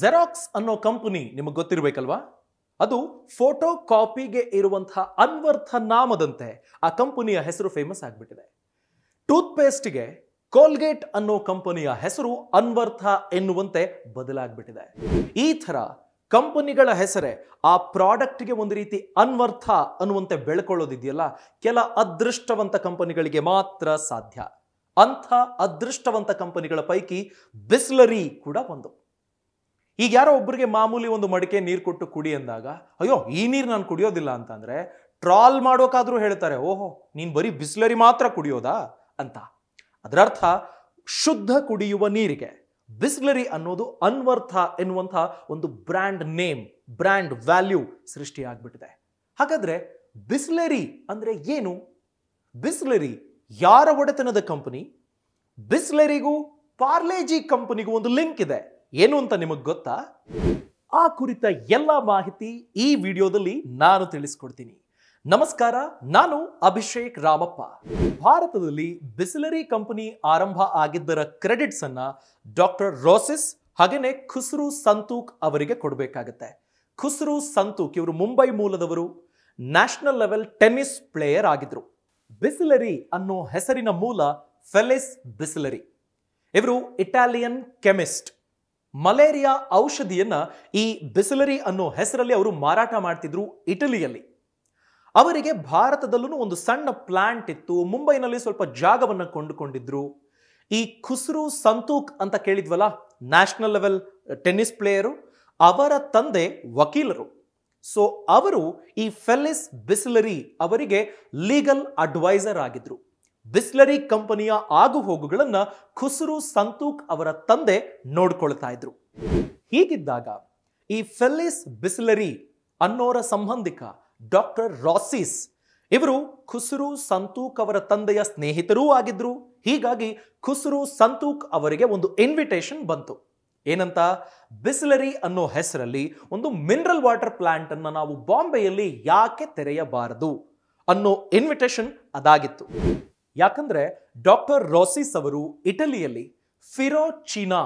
xerox ಅನ್ನೋ company ನಿಮಗೆ ಗೊತ್ತಿರಬೇಕಲ್ವಾ ಅದು ಫೋಟೋ ಕಾಪಿಗೆ ಇರುವಂತಹ ಅನ್ವರ್ಥ ನಾಮದಂತೆ ಆ ಕಂಪನಿಯ ಹೆಸರು ಫೇಮಸ್ ಆಗಿಬಿಟ್ಟಿದೆ ಟೂತ್ ಪೇಸ್ಟ್ಗೆ ಕೋಲ್ಗೇಟ್ ಅನ್ನೋ ಕಂಪನಿಯ ಹೆಸರು ಅನ್ವರ್ಥ ಎನ್ನುವಂತೆ ಬದಲಾಗ್ಬಿಟ್ಟಿದೆ ಈ ಥರ ಕಂಪನಿಗಳ ಹೆಸರೇ ಆ ಪ್ರಾಡಕ್ಟ್ಗೆ ಒಂದು ರೀತಿ ಅನ್ವರ್ಥ ಅನ್ನುವಂತೆ ಬೆಳ್ಕೊಳ್ಳೋದಿದೆಯಲ್ಲ ಕೆಲ ಅದೃಷ್ಟವಂತ ಕಂಪನಿಗಳಿಗೆ ಮಾತ್ರ ಸಾಧ್ಯ ಅಂಥ ಅದೃಷ್ಟವಂತ ಕಂಪನಿಗಳ ಪೈಕಿ ಬಿಸ್ಲರಿ ಕೂಡ ಒಂದು ಈಗ ಯಾರೋ ಒಬ್ಬರಿಗೆ ಮಾಮೂಲಿ ಒಂದು ಮಡಿಕೆ ನೀರು ಕೊಟ್ಟು ಕುಡಿ ಅಂದಾಗ ಅಯ್ಯೋ ಈ ನೀರು ನಾನು ಕುಡಿಯೋದಿಲ್ಲ ಅಂತಂದರೆ ಟ್ರಾಲ್ ಮಾಡೋಕ್ಕಾದರೂ ಹೇಳ್ತಾರೆ ಓಹೋ ನೀನು ಬರೀ ಬಿಸ್ಲರಿ ಮಾತ್ರ ಕುಡಿಯೋದಾ ಅಂತ ಅದರರ್ಥ ಶುದ್ಧ ಕುಡಿಯುವ ನೀರಿಗೆ ಬಿಸ್ಲರಿ ಅನ್ನೋದು ಅನ್ವರ್ಥ ಎನ್ನುವಂಥ ಒಂದು ಬ್ರ್ಯಾಂಡ್ ನೇಮ್ ಬ್ರ್ಯಾಂಡ್ ವ್ಯಾಲ್ಯೂ ಸೃಷ್ಟಿಯಾಗ್ಬಿಟ್ಟಿದೆ ಹಾಗಾದರೆ ಬಿಸ್ಲರಿ ಅಂದರೆ ಏನು ಬಿಸ್ಲರಿ ಯಾರ ಒಡೆತನದ ಕಂಪನಿ ಬಿಸ್ಲರಿಗೂ ಪಾರ್ಲೇಜಿ ಕಂಪನಿಗೂ ಒಂದು ಲಿಂಕ್ ಇದೆ ಏನು ಅಂತ ನಿಮಗೆ ಗೊತ್ತಾ ಆ ಕುರಿತ ಎಲ್ಲ ಮಾಹಿತಿ ಈ ವಿಡಿಯೋದಲ್ಲಿ ನಾನು ತಿಳಿಸ್ಕೊಡ್ತೀನಿ ನಮಸ್ಕಾರ ನಾನು ಅಭಿಷೇಕ್ ರಾಮಪ್ಪ ಭಾರತದಲ್ಲಿ ಬಿಸಿಲರಿ ಕಂಪನಿ ಆರಂಭ ಆಗಿದ್ದರ ಕ್ರೆಡಿಟ್ಸ್ ಅನ್ನ ಡಾಕ್ಟರ್ ರೋಸಿಸ್ ಹಾಗೇನೆ ಖುಸ್ರು ಸಂತೂಕ್ ಅವರಿಗೆ ಕೊಡಬೇಕಾಗತ್ತೆ ಖುಸ್ರು ಸಂತೂಕ್ ಇವರು ಮುಂಬೈ ಮೂಲದವರು ನ್ಯಾಷನಲ್ ಲೆವೆಲ್ ಟೆನ್ನಿಸ್ ಪ್ಲೇಯರ್ ಆಗಿದ್ರು ಬಿಸಿಲರಿ ಅನ್ನೋ ಹೆಸರಿನ ಮೂಲ ಫೆಲಿಸ್ ಬಿಸಿಲರಿ ಇವರು ಇಟಾಲಿಯನ್ ಕೆಮಿಸ್ಟ್ ಮಲೇರಿಯಾ ಔಷಧಿಯನ್ನ ಈ ಬಿಸಿಲರಿ ಅನ್ನೋ ಹೆಸರಲ್ಲಿ ಅವರು ಮಾರಾಟ ಮಾಡ್ತಿದ್ರು ಇಟಲಿಯಲ್ಲಿ ಅವರಿಗೆ ಭಾರತದಲ್ಲೂ ಒಂದು ಸಣ್ಣ ಪ್ಲಾಂಟ್ ಇತ್ತು ಮುಂಬೈನಲ್ಲಿ ಸ್ವಲ್ಪ ಜಾಗವನ್ನು ಕೊಂಡುಕೊಂಡಿದ್ರು ಈ ಖುಸ್ರು ಸಂತೂಕ್ ಅಂತ ಕೇಳಿದ್ವಲ್ಲ ನ್ಯಾಷನಲ್ ಲೆವೆಲ್ ಟೆನ್ನಿಸ್ ಪ್ಲೇಯರು ಅವರ ತಂದೆ ವಕೀಲರು ಸೊ ಅವರು ಈ ಫೆಲಿಸ್ ಬಿಸಿಲರಿ ಅವರಿಗೆ ಲೀಗಲ್ ಅಡ್ವೈಸರ್ ಆಗಿದ್ರು ಬಿಸ್ಲರಿ ಕಂಪನಿಯ ಆಗುಹೋಗುಗಳನ್ನು ಖುಸರು ಸಂತೂಕ್ ಅವರ ತಂದೆ ನೋಡ್ಕೊಳ್ತಾ ಇದ್ರು ಹೀಗಿದ್ದಾಗ ಈ ಫೆಲ್ಲಿಸ್ ಬಿಸ್ಲರಿ ಅನ್ನೋರ ಸಂಬಂಧಿಕ ಡಾಕ್ಟರ್ ರಾಸಿಸ್ ಇವರು ಖುಸರು ಸಂತೂಕ್ ಅವರ ತಂದೆಯ ಸ್ನೇಹಿತರೂ ಆಗಿದ್ರು ಹೀಗಾಗಿ ಖುಸರು ಸಂತೂಕ್ ಅವರಿಗೆ ಒಂದು ಇನ್ವಿಟೇಷನ್ ಬಂತು ಏನಂತ ಬಿಸ್ಲರಿ ಅನ್ನೋ ಹೆಸರಲ್ಲಿ ಒಂದು ಮಿನರಲ್ ವಾಟರ್ ಪ್ಲಾಂಟ್ ಅನ್ನು ನಾವು ಬಾಂಬೆಯಲ್ಲಿ ಯಾಕೆ ತೆರೆಯಬಾರದು ಅನ್ನೋ ಇನ್ವಿಟೇಷನ್ ಅದಾಗಿತ್ತು ಯಾಕಂದ್ರೆ ಡಾಕ್ಟರ್ ರಾಸಿಸ್ ಅವರು ಇಟಲಿಯಲ್ಲಿ ಚೀನಾ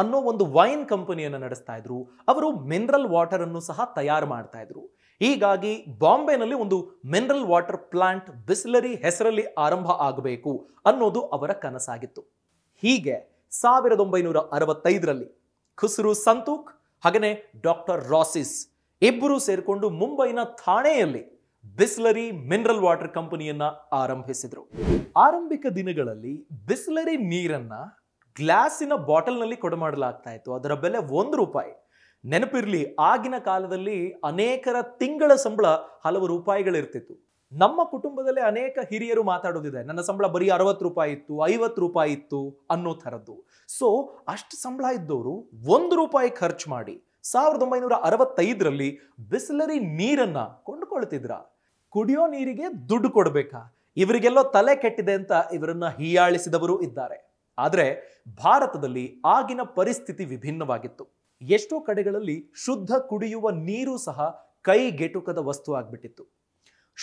ಅನ್ನೋ ಒಂದು ವೈನ್ ಕಂಪನಿಯನ್ನು ನಡೆಸ್ತಾ ಇದ್ರು ಅವರು ಮಿನರಲ್ ವಾಟರ್ ಅನ್ನು ಸಹ ತಯಾರು ಮಾಡ್ತಾ ಇದ್ರು ಹೀಗಾಗಿ ಬಾಂಬೆನಲ್ಲಿ ಒಂದು ಮಿನರಲ್ ವಾಟರ್ ಪ್ಲಾಂಟ್ ಬಿಸ್ಲರಿ ಹೆಸರಲ್ಲಿ ಆರಂಭ ಆಗಬೇಕು ಅನ್ನೋದು ಅವರ ಕನಸಾಗಿತ್ತು ಹೀಗೆ ಸಾವಿರದ ಒಂಬೈನೂರ ಅರವತ್ತೈದರಲ್ಲಿ ಖುಸ್ರು ಸಂತೂಕ್ ಹಾಗೆಯೇ ಡಾಕ್ಟರ್ ರಾಸಿಸ್ ಇಬ್ಬರು ಸೇರಿಕೊಂಡು ಮುಂಬೈನ ಥಾಣೆಯಲ್ಲಿ ಬಿಸ್ಲರಿ ಮಿನರಲ್ ವಾಟರ್ ಕಂಪನಿಯನ್ನ ಆರಂಭಿಸಿದರು ಆರಂಭಿಕ ದಿನಗಳಲ್ಲಿ ಬಿಸ್ಲರಿ ನೀರನ್ನ ಗ್ಲಾಸಿನ ಬಾಟಲ್ನಲ್ಲಿ ಕೊಡಮಾಡಲಾಗ್ತಾ ಇತ್ತು ಅದರ ಬೆಲೆ ಒಂದು ರೂಪಾಯಿ ನೆನಪಿರ್ಲಿ ಆಗಿನ ಕಾಲದಲ್ಲಿ ಅನೇಕರ ತಿಂಗಳ ಸಂಬಳ ಹಲವು ರೂಪಾಯಿಗಳಿರ್ತಿತ್ತು ನಮ್ಮ ಕುಟುಂಬದಲ್ಲಿ ಅನೇಕ ಹಿರಿಯರು ಮಾತಾಡೋದಿದೆ ನನ್ನ ಸಂಬಳ ಬರೀ ಅರವತ್ತು ರೂಪಾಯಿ ಇತ್ತು ಐವತ್ತು ರೂಪಾಯಿ ಇತ್ತು ಅನ್ನೋ ಥರದ್ದು ಸೊ ಅಷ್ಟು ಸಂಬಳ ಇದ್ದವರು ಒಂದು ರೂಪಾಯಿ ಖರ್ಚು ಮಾಡಿ ಸಾವಿರದ ಒಂಬೈನೂರ ಅರವತ್ತೈದರಲ್ಲಿ ಬಿಸ್ಲರಿ ನೀರನ್ನ ಕೊಂಡುಕೊಳ್ತಿದ್ರ ಕುಡಿಯೋ ನೀರಿಗೆ ದುಡ್ಡು ಕೊಡಬೇಕಾ ಇವರಿಗೆಲ್ಲೋ ತಲೆ ಕೆಟ್ಟಿದೆ ಅಂತ ಇವರನ್ನು ಹೀಯಾಳಿಸಿದವರು ಇದ್ದಾರೆ ಆದರೆ ಭಾರತದಲ್ಲಿ ಆಗಿನ ಪರಿಸ್ಥಿತಿ ವಿಭಿನ್ನವಾಗಿತ್ತು ಎಷ್ಟೋ ಕಡೆಗಳಲ್ಲಿ ಶುದ್ಧ ಕುಡಿಯುವ ನೀರು ಸಹ ಕೈಗೆಟುಕದ ವಸ್ತು ಆಗ್ಬಿಟ್ಟಿತ್ತು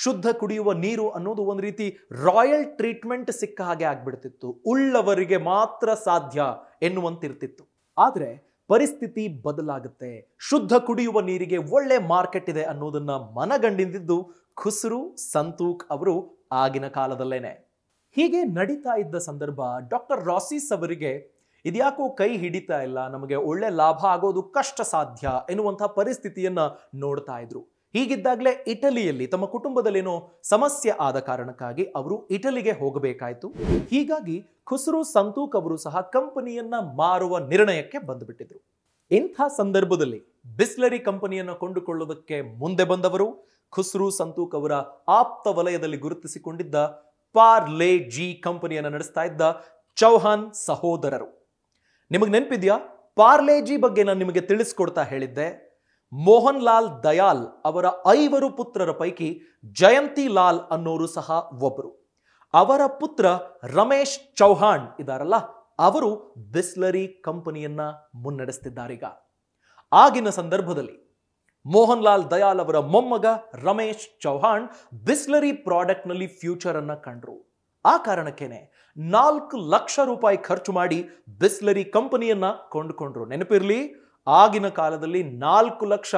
ಶುದ್ಧ ಕುಡಿಯುವ ನೀರು ಅನ್ನೋದು ಒಂದು ರೀತಿ ರಾಯಲ್ ಟ್ರೀಟ್ಮೆಂಟ್ ಸಿಕ್ಕ ಹಾಗೆ ಆಗ್ಬಿಡ್ತಿತ್ತು ಉಳ್ಳವರಿಗೆ ಮಾತ್ರ ಸಾಧ್ಯ ಎನ್ನುವಂತಿರ್ತಿತ್ತು ಆದರೆ ಪರಿಸ್ಥಿತಿ ಬದಲಾಗುತ್ತೆ ಶುದ್ಧ ಕುಡಿಯುವ ನೀರಿಗೆ ಒಳ್ಳೆ ಮಾರ್ಕೆಟ್ ಇದೆ ಅನ್ನೋದನ್ನ ಮನಗಂಡಿಂದಿದ್ದು ಖುಸ್ರು ಸಂತೂಕ್ ಅವರು ಆಗಿನ ಕಾಲದಲ್ಲೇನೆ ಹೀಗೆ ನಡೀತಾ ಇದ್ದ ಸಂದರ್ಭ ಡಾಕ್ಟರ್ ರಾಸಿಸ್ ಅವರಿಗೆ ಇದ್ಯಾಕೋ ಕೈ ಹಿಡಿತಾ ಇಲ್ಲ ನಮಗೆ ಒಳ್ಳೆ ಲಾಭ ಆಗೋದು ಕಷ್ಟ ಸಾಧ್ಯ ಎನ್ನುವಂತಹ ಪರಿಸ್ಥಿತಿಯನ್ನ ನೋಡ್ತಾ ಇದ್ರು ಹೀಗಿದ್ದಾಗಲೇ ಇಟಲಿಯಲ್ಲಿ ತಮ್ಮ ಕುಟುಂಬದಲ್ಲೇನೋ ಸಮಸ್ಯೆ ಆದ ಕಾರಣಕ್ಕಾಗಿ ಅವರು ಇಟಲಿಗೆ ಹೋಗಬೇಕಾಯಿತು ಹೀಗಾಗಿ ಖುಸ್ರು ಸಂತೂಕ್ ಅವರು ಸಹ ಕಂಪನಿಯನ್ನ ಮಾರುವ ನಿರ್ಣಯಕ್ಕೆ ಬಂದುಬಿಟ್ಟಿದ್ರು ಇಂಥ ಸಂದರ್ಭದಲ್ಲಿ ಬಿಸ್ಲರಿ ಕಂಪನಿಯನ್ನು ಕೊಂಡುಕೊಳ್ಳುವುದಕ್ಕೆ ಮುಂದೆ ಬಂದವರು ಖುಸ್ರು ಸಂತೂಕ್ ಅವರ ಆಪ್ತ ವಲಯದಲ್ಲಿ ಗುರುತಿಸಿಕೊಂಡಿದ್ದ ಪಾರ್ಲೆ ಜಿ ಕಂಪನಿಯನ್ನು ನಡೆಸ್ತಾ ಇದ್ದ ಚೌಹಾನ್ ಸಹೋದರರು ನಿಮಗೆ ನೆನಪಿದ್ಯಾ ಪಾರ್ಲೆ ಜಿ ಬಗ್ಗೆ ನಾನು ನಿಮಗೆ ತಿಳಿಸ್ಕೊಡ್ತಾ ಹೇಳಿದ್ದೆ ಮೋಹನ್ ಲಾಲ್ ದಯಾಲ್ ಅವರ ಐವರು ಪುತ್ರರ ಪೈಕಿ ಜಯಂತಿ ಲಾಲ್ ಅನ್ನೋರು ಸಹ ಒಬ್ಬರು ಅವರ ಪುತ್ರ ರಮೇಶ್ ಚೌಹಾಣ್ ಇದಾರಲ್ಲ ಅವರು ಬಿಸ್ಲರಿ ಕಂಪನಿಯನ್ನ ಈಗ ಆಗಿನ ಸಂದರ್ಭದಲ್ಲಿ ಮೋಹನ್ ಲಾಲ್ ದಯಾಲ್ ಅವರ ಮೊಮ್ಮಗ ರಮೇಶ್ ಚೌಹಾಣ್ ಬಿಸ್ಲರಿ ಪ್ರಾಡಕ್ಟ್ ನಲ್ಲಿ ಫ್ಯೂಚರ್ ಅನ್ನ ಕಂಡ್ರು ಆ ಕಾರಣಕ್ಕೇನೆ ನಾಲ್ಕು ಲಕ್ಷ ರೂಪಾಯಿ ಖರ್ಚು ಮಾಡಿ ಬಿಸ್ಲರಿ ಕಂಪನಿಯನ್ನ ಕೊಂಡುಕೊಂಡ್ರು ನೆನಪಿರ್ಲಿ ಆಗಿನ ಕಾಲದಲ್ಲಿ ನಾಲ್ಕು ಲಕ್ಷ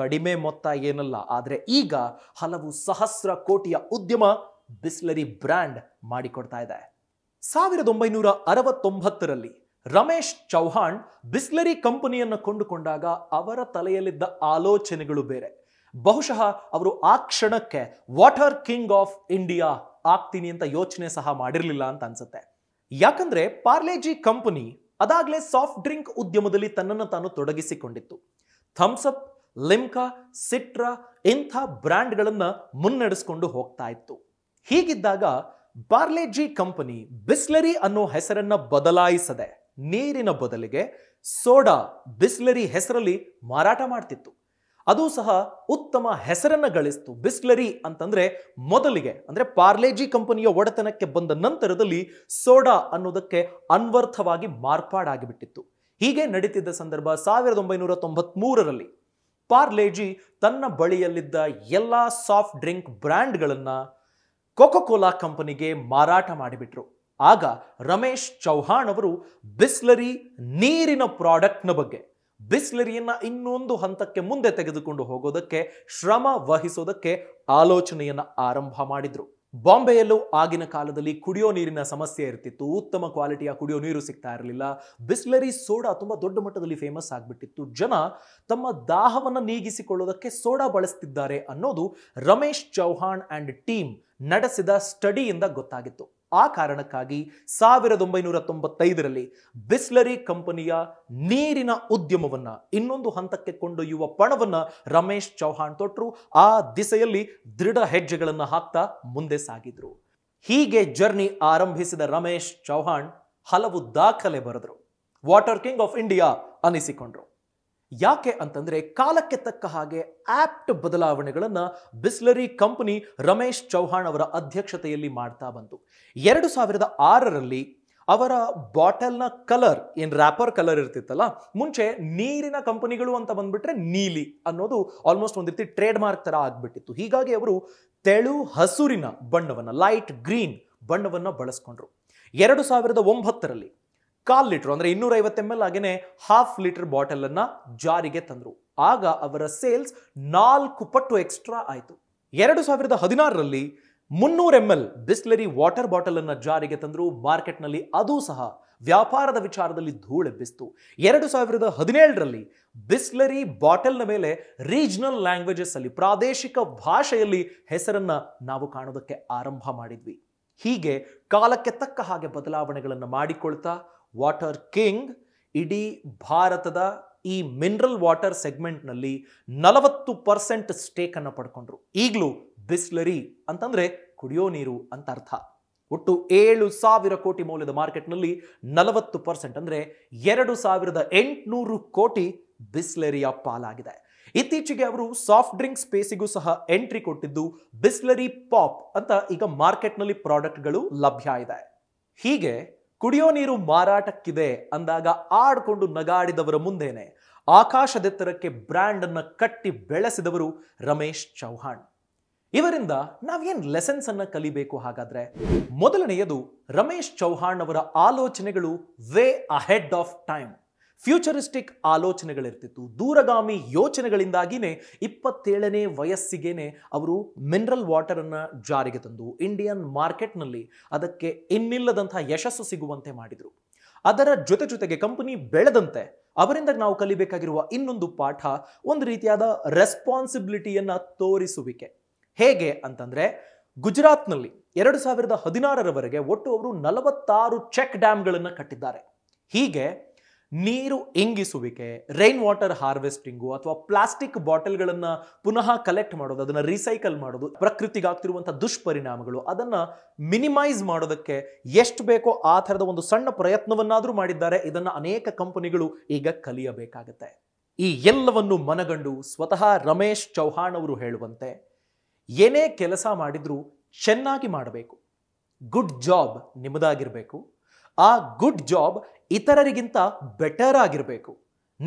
ಕಡಿಮೆ ಮೊತ್ತ ಏನಲ್ಲ ಆದರೆ ಈಗ ಹಲವು ಸಹಸ್ರ ಕೋಟಿಯ ಉದ್ಯಮ ಬಿಸ್ಲರಿ ಬ್ರ್ಯಾಂಡ್ ಮಾಡಿಕೊಡ್ತಾ ಇದೆ ಸಾವಿರದ ಒಂಬೈನೂರ ಅರವತ್ತೊಂಬತ್ತರಲ್ಲಿ ರಮೇಶ್ ಚೌಹಾಣ್ ಬಿಸ್ಲರಿ ಕಂಪನಿಯನ್ನು ಕೊಂಡುಕೊಂಡಾಗ ಅವರ ತಲೆಯಲ್ಲಿದ್ದ ಆಲೋಚನೆಗಳು ಬೇರೆ ಬಹುಶಃ ಅವರು ಆ ಕ್ಷಣಕ್ಕೆ ವಾಟರ್ ಕಿಂಗ್ ಆಫ್ ಇಂಡಿಯಾ ಆಗ್ತೀನಿ ಅಂತ ಯೋಚನೆ ಸಹ ಮಾಡಿರಲಿಲ್ಲ ಅಂತ ಅನ್ಸುತ್ತೆ ಯಾಕಂದ್ರೆ ಪಾರ್ಲೆಜಿ ಕಂಪನಿ ಅದಾಗಲೇ ಸಾಫ್ಟ್ ಡ್ರಿಂಕ್ ಉದ್ಯಮದಲ್ಲಿ ತನ್ನನ್ನು ತಾನು ತೊಡಗಿಸಿಕೊಂಡಿತ್ತು ಥಮ್ಸಪ್ ಲಿಮ್ಕಾ ಸಿಟ್ರಾ ಇಂಥ ಬ್ರ್ಯಾಂಡ್ಗಳನ್ನು ಮುನ್ನಡೆಸ್ಕೊಂಡು ಹೋಗ್ತಾ ಇತ್ತು ಹೀಗಿದ್ದಾಗ ಬಾರ್ಲೆಜಿ ಕಂಪನಿ ಬಿಸ್ಲರಿ ಅನ್ನೋ ಹೆಸರನ್ನ ಬದಲಾಯಿಸದೆ ನೀರಿನ ಬದಲಿಗೆ ಸೋಡಾ ಬಿಸ್ಲರಿ ಹೆಸರಲ್ಲಿ ಮಾರಾಟ ಮಾಡ್ತಿತ್ತು ಅದು ಸಹ ಉತ್ತಮ ಹೆಸರನ್ನು ಗಳಿಸ್ತು ಬಿಸ್ಲರಿ ಅಂತಂದ್ರೆ ಮೊದಲಿಗೆ ಅಂದರೆ ಪಾರ್ಲೇಜಿ ಕಂಪನಿಯ ಒಡೆತನಕ್ಕೆ ಬಂದ ನಂತರದಲ್ಲಿ ಸೋಡಾ ಅನ್ನೋದಕ್ಕೆ ಅನ್ವರ್ಥವಾಗಿ ಮಾರ್ಪಾಡಾಗಿಬಿಟ್ಟಿತ್ತು ಹೀಗೆ ನಡೀತಿದ್ದ ಸಂದರ್ಭ ಸಾವಿರದ ಒಂಬೈನೂರ ತೊಂಬತ್ಮೂರರಲ್ಲಿ ಪಾರ್ಲೇಜಿ ತನ್ನ ಬಳಿಯಲ್ಲಿದ್ದ ಎಲ್ಲ ಸಾಫ್ಟ್ ಡ್ರಿಂಕ್ ಬ್ರ್ಯಾಂಡ್ಗಳನ್ನು ಕೋಲಾ ಕಂಪನಿಗೆ ಮಾರಾಟ ಮಾಡಿಬಿಟ್ರು ಆಗ ರಮೇಶ್ ಚೌಹಾಣ್ ಅವರು ಬಿಸ್ಲರಿ ನೀರಿನ ಪ್ರಾಡಕ್ಟ್ನ ಬಗ್ಗೆ ಬಿಸ್ಲರಿಯನ್ನ ಇನ್ನೊಂದು ಹಂತಕ್ಕೆ ಮುಂದೆ ತೆಗೆದುಕೊಂಡು ಹೋಗೋದಕ್ಕೆ ಶ್ರಮ ವಹಿಸೋದಕ್ಕೆ ಆಲೋಚನೆಯನ್ನ ಆರಂಭ ಮಾಡಿದ್ರು ಬಾಂಬೆಯಲ್ಲೂ ಆಗಿನ ಕಾಲದಲ್ಲಿ ಕುಡಿಯೋ ನೀರಿನ ಸಮಸ್ಯೆ ಇರ್ತಿತ್ತು ಉತ್ತಮ ಕ್ವಾಲಿಟಿಯ ಕುಡಿಯೋ ನೀರು ಸಿಗ್ತಾ ಇರಲಿಲ್ಲ ಬಿಸ್ಲರಿ ಸೋಡಾ ತುಂಬ ದೊಡ್ಡ ಮಟ್ಟದಲ್ಲಿ ಫೇಮಸ್ ಆಗಿಬಿಟ್ಟಿತ್ತು ಜನ ತಮ್ಮ ದಾಹವನ್ನು ನೀಗಿಸಿಕೊಳ್ಳೋದಕ್ಕೆ ಸೋಡಾ ಬಳಸ್ತಿದ್ದಾರೆ ಅನ್ನೋದು ರಮೇಶ್ ಚೌಹಾಣ್ ಆ್ಯಂಡ್ ಟೀಮ್ ನಡೆಸಿದ ಸ್ಟಡಿಯಿಂದ ಗೊತ್ತಾಗಿತ್ತು ಆ ಕಾರಣಕ್ಕಾಗಿ ಸಾವಿರದ ಒಂಬೈನೂರ ತೊಂಬತ್ತೈದರಲ್ಲಿ ಬಿಸ್ಲರಿ ಕಂಪನಿಯ ನೀರಿನ ಉದ್ಯಮವನ್ನ ಇನ್ನೊಂದು ಹಂತಕ್ಕೆ ಕೊಂಡೊಯ್ಯುವ ಪಣವನ್ನ ರಮೇಶ್ ಚೌಹಾಣ್ ತೊಟ್ಟರು ಆ ದಿಸೆಯಲ್ಲಿ ದೃಢ ಹೆಜ್ಜೆಗಳನ್ನು ಹಾಕ್ತಾ ಮುಂದೆ ಸಾಗಿದ್ರು ಹೀಗೆ ಜರ್ನಿ ಆರಂಭಿಸಿದ ರಮೇಶ್ ಚೌಹಾಣ್ ಹಲವು ದಾಖಲೆ ಬರೆದರು ವಾಟರ್ ಕಿಂಗ್ ಆಫ್ ಇಂಡಿಯಾ ಅನಿಸಿಕೊಂಡ್ರು ಯಾಕೆ ಅಂತಂದರೆ ಕಾಲಕ್ಕೆ ತಕ್ಕ ಹಾಗೆ ಆಪ್ಟ್ ಬದಲಾವಣೆಗಳನ್ನು ಬಿಸ್ಲರಿ ಕಂಪನಿ ರಮೇಶ್ ಚೌಹಾಣ್ ಅವರ ಅಧ್ಯಕ್ಷತೆಯಲ್ಲಿ ಮಾಡ್ತಾ ಬಂತು ಎರಡು ಸಾವಿರದ ಆರರಲ್ಲಿ ಅವರ ಬಾಟಲ್ನ ಕಲರ್ ಏನು ರ್ಯಾಪರ್ ಕಲರ್ ಇರ್ತಿತ್ತಲ್ಲ ಮುಂಚೆ ನೀರಿನ ಕಂಪನಿಗಳು ಅಂತ ಬಂದ್ಬಿಟ್ರೆ ನೀಲಿ ಅನ್ನೋದು ಆಲ್ಮೋಸ್ಟ್ ಒಂದು ರೀತಿ ಟ್ರೇಡ್ ಮಾರ್ಕ್ ಥರ ಆಗಿಬಿಟ್ಟಿತ್ತು ಹೀಗಾಗಿ ಅವರು ತೆಳು ಹಸುರಿನ ಬಣ್ಣವನ್ನು ಲೈಟ್ ಗ್ರೀನ್ ಬಣ್ಣವನ್ನು ಬಳಸ್ಕೊಂಡ್ರು ಎರಡು ಸಾವಿರದ ಒಂಬತ್ತರಲ್ಲಿ ಕಾಲ್ ಲೀಟರ್ ಅಂದರೆ ಇನ್ನೂರ ಐವತ್ತು ಎಮ್ ಎಲ್ ಆಗೇನೆ ಹಾಫ್ ಲೀಟರ್ ಬಾಟಲನ್ನು ಜಾರಿಗೆ ತಂದರು ಆಗ ಅವರ ಸೇಲ್ಸ್ ನಾಲ್ಕು ಪಟ್ಟು ಎಕ್ಸ್ಟ್ರಾ ಆಯಿತು ಎರಡು ಸಾವಿರದ ಹದಿನಾರರಲ್ಲಿ ಮುನ್ನೂರ ಎಮ್ ಎಲ್ ಬಿಸ್ಲರಿ ವಾಟರ್ ಬಾಟಲನ್ನು ಜಾರಿಗೆ ತಂದರು ಮಾರ್ಕೆಟ್ನಲ್ಲಿ ಅದು ಸಹ ವ್ಯಾಪಾರದ ವಿಚಾರದಲ್ಲಿ ಧೂಳೆಬ್ಬಿಸ್ತು ಎರಡು ಸಾವಿರದ ಹದಿನೇಳರಲ್ಲಿ ಬಿಸ್ಲರಿ ಬಾಟಲ್ನ ಮೇಲೆ ರೀಜನಲ್ ಲ್ಯಾಂಗ್ವೇಜಸ್ ಅಲ್ಲಿ ಪ್ರಾದೇಶಿಕ ಭಾಷೆಯಲ್ಲಿ ಹೆಸರನ್ನ ನಾವು ಕಾಣೋದಕ್ಕೆ ಆರಂಭ ಮಾಡಿದ್ವಿ ಹೀಗೆ ಕಾಲಕ್ಕೆ ತಕ್ಕ ಹಾಗೆ ಬದಲಾವಣೆಗಳನ್ನು ಮಾಡಿಕೊಳ್ತಾ ವಾಟರ್ ಕಿಂಗ್ ಇಡೀ ಭಾರತದ ಈ ಮಿನರಲ್ ವಾಟರ್ ಸೆಗ್ಮೆಂಟ್ನಲ್ಲಿ ನಲವತ್ತು ಪರ್ಸೆಂಟ್ ಸ್ಟೇಕನ್ನು ಪಡ್ಕೊಂಡ್ರು ಈಗಲೂ ಬಿಸ್ಲರಿ ಅಂತಂದರೆ ಕುಡಿಯೋ ನೀರು ಅಂತ ಅರ್ಥ ಒಟ್ಟು ಏಳು ಸಾವಿರ ಕೋಟಿ ಮೌಲ್ಯದ ಮಾರ್ಕೆಟ್ನಲ್ಲಿ ನಲವತ್ತು ಪರ್ಸೆಂಟ್ ಅಂದರೆ ಎರಡು ಸಾವಿರದ ಎಂಟುನೂರು ಕೋಟಿ ಬಿಸ್ಲರಿಯ ಪಾಲಾಗಿದೆ ಇತ್ತೀಚೆಗೆ ಅವರು ಸಾಫ್ಟ್ ಡ್ರಿಂಕ್ ಸ್ಪೇಸಿಗೂ ಸಹ ಎಂಟ್ರಿ ಕೊಟ್ಟಿದ್ದು ಬಿಸ್ಲರಿ ಪಾಪ್ ಅಂತ ಈಗ ಮಾರ್ಕೆಟ್ನಲ್ಲಿ ಪ್ರಾಡಕ್ಟ್ಗಳು ಲಭ್ಯ ಇದೆ ಹೀಗೆ ಕುಡಿಯೋ ನೀರು ಮಾರಾಟಕ್ಕಿದೆ ಅಂದಾಗ ಆಡ್ಕೊಂಡು ನಗಾಡಿದವರ ಮುಂದೇನೆ ಆಕಾಶದೆತ್ತರಕ್ಕೆ ಬ್ರ್ಯಾಂಡ್ ಅನ್ನ ಕಟ್ಟಿ ಬೆಳೆಸಿದವರು ರಮೇಶ್ ಚೌಹಾಣ್ ಇವರಿಂದ ನಾವೇನ್ ಲೆಸನ್ಸ್ ಅನ್ನ ಕಲಿಬೇಕು ಹಾಗಾದ್ರೆ ಮೊದಲನೆಯದು ರಮೇಶ್ ಚೌಹಾಣ್ ಅವರ ಆಲೋಚನೆಗಳು way ahead of time futuristic ಆಲೋಚನೆಗಳಿರ್ತಿತ್ತು ದೂರಗಾಮಿ ಯೋಚನೆಗಳಿಂದಾಗಿಯೇ ಇಪ್ಪತ್ತೇಳನೇ ವಯಸ್ಸಿಗೇನೆ ಅವರು ಮಿನರಲ್ ವಾಟರನ್ನು ಜಾರಿಗೆ ತಂದು ಇಂಡಿಯನ್ ಮಾರ್ಕೆಟ್ನಲ್ಲಿ ಅದಕ್ಕೆ ಇನ್ನಿಲ್ಲದಂತಹ ಯಶಸ್ಸು ಸಿಗುವಂತೆ ಮಾಡಿದರು ಅದರ ಜೊತೆ ಜೊತೆಗೆ ಕಂಪನಿ ಬೆಳೆದಂತೆ ಅವರಿಂದ ನಾವು ಕಲಿಬೇಕಾಗಿರುವ ಇನ್ನೊಂದು ಪಾಠ ಒಂದು ರೀತಿಯಾದ ರೆಸ್ಪಾನ್ಸಿಬಿಲಿಟಿಯನ್ನು ತೋರಿಸುವಿಕೆ ಹೇಗೆ ಅಂತಂದರೆ ಗುಜರಾತ್ನಲ್ಲಿ ಎರಡು ಸಾವಿರದ ಹದಿನಾರರವರೆಗೆ ಒಟ್ಟು ಅವರು ನಲವತ್ತಾರು ಚೆಕ್ ಡ್ಯಾಮ್ಗಳನ್ನು ಕಟ್ಟಿದ್ದಾರೆ ಹೀಗೆ ನೀರು ಇಂಗಿಸುವಿಕೆ ರೈನ್ ವಾಟರ್ ಹಾರ್ವೆಸ್ಟಿಂಗು ಅಥವಾ ಪ್ಲಾಸ್ಟಿಕ್ ಬಾಟಲ್ಗಳನ್ನು ಪುನಃ ಕಲೆಕ್ಟ್ ಮಾಡೋದು ಅದನ್ನು ರೀಸೈಕಲ್ ಮಾಡೋದು ಪ್ರಕೃತಿಗಾಗ್ತಿರುವಂಥ ದುಷ್ಪರಿಣಾಮಗಳು ಅದನ್ನು ಮಿನಿಮೈಸ್ ಮಾಡೋದಕ್ಕೆ ಎಷ್ಟು ಬೇಕೋ ಆ ಥರದ ಒಂದು ಸಣ್ಣ ಪ್ರಯತ್ನವನ್ನಾದರೂ ಮಾಡಿದ್ದಾರೆ ಇದನ್ನು ಅನೇಕ ಕಂಪನಿಗಳು ಈಗ ಕಲಿಯಬೇಕಾಗತ್ತೆ ಈ ಎಲ್ಲವನ್ನು ಮನಗಂಡು ಸ್ವತಃ ರಮೇಶ್ ಚೌಹಾಣ್ ಅವರು ಹೇಳುವಂತೆ ಏನೇ ಕೆಲಸ ಮಾಡಿದರೂ ಚೆನ್ನಾಗಿ ಮಾಡಬೇಕು ಗುಡ್ ಜಾಬ್ ನಿಮ್ಮದಾಗಿರಬೇಕು ಆ ಗುಡ್ ಜಾಬ್ ಇತರರಿಗಿಂತ ಬೆಟರ್ ಆಗಿರಬೇಕು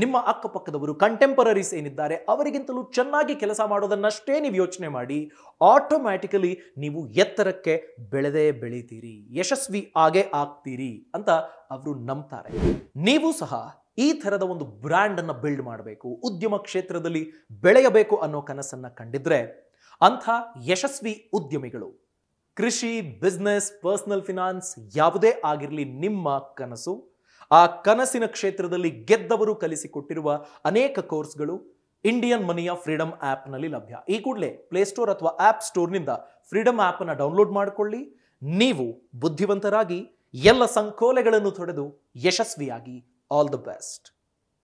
ನಿಮ್ಮ ಅಕ್ಕಪಕ್ಕದವರು ಕಂಟೆಂಪರರೀಸ್ ಏನಿದ್ದಾರೆ ಅವರಿಗಿಂತಲೂ ಚೆನ್ನಾಗಿ ಕೆಲಸ ಮಾಡೋದನ್ನಷ್ಟೇ ನೀವು ಯೋಚನೆ ಮಾಡಿ ಆಟೋಮ್ಯಾಟಿಕಲಿ ನೀವು ಎತ್ತರಕ್ಕೆ ಬೆಳೆದೇ ಬೆಳೀತೀರಿ ಯಶಸ್ವಿ ಆಗೇ ಆಗ್ತೀರಿ ಅಂತ ಅವರು ನಂಬ್ತಾರೆ ನೀವು ಸಹ ಈ ಥರದ ಒಂದು ಬ್ರ್ಯಾಂಡನ್ನು ಬಿಲ್ಡ್ ಮಾಡಬೇಕು ಉದ್ಯಮ ಕ್ಷೇತ್ರದಲ್ಲಿ ಬೆಳೆಯಬೇಕು ಅನ್ನೋ ಕನಸನ್ನು ಕಂಡಿದ್ರೆ ಅಂಥ ಯಶಸ್ವಿ ಉದ್ಯಮಿಗಳು ಕೃಷಿ ಬಿಸ್ನೆಸ್ ಪರ್ಸ್ನಲ್ ಫಿನಾನ್ಸ್ ಯಾವುದೇ ಆಗಿರಲಿ ನಿಮ್ಮ ಕನಸು ಆ ಕನಸಿನ ಕ್ಷೇತ್ರದಲ್ಲಿ ಗೆದ್ದವರು ಕಲಿಸಿಕೊಟ್ಟಿರುವ ಅನೇಕ ಕೋರ್ಸ್ಗಳು ಇಂಡಿಯನ್ ಮನಿಯ ಫ್ರೀಡಮ್ ಆ್ಯಪ್ನಲ್ಲಿ ಲಭ್ಯ ಈ ಕೂಡಲೇ ಪ್ಲೇಸ್ಟೋರ್ ಅಥವಾ ಆ್ಯಪ್ ಸ್ಟೋರ್ನಿಂದ ಫ್ರೀಡಮ್ ಆ್ಯಪನ್ನು ಡೌನ್ಲೋಡ್ ಮಾಡಿಕೊಳ್ಳಿ ನೀವು ಬುದ್ಧಿವಂತರಾಗಿ ಎಲ್ಲ ಸಂಕೋಲೆಗಳನ್ನು ತೊಡೆದು ಯಶಸ್ವಿಯಾಗಿ ಆಲ್ ದ ಬೆಸ್ಟ್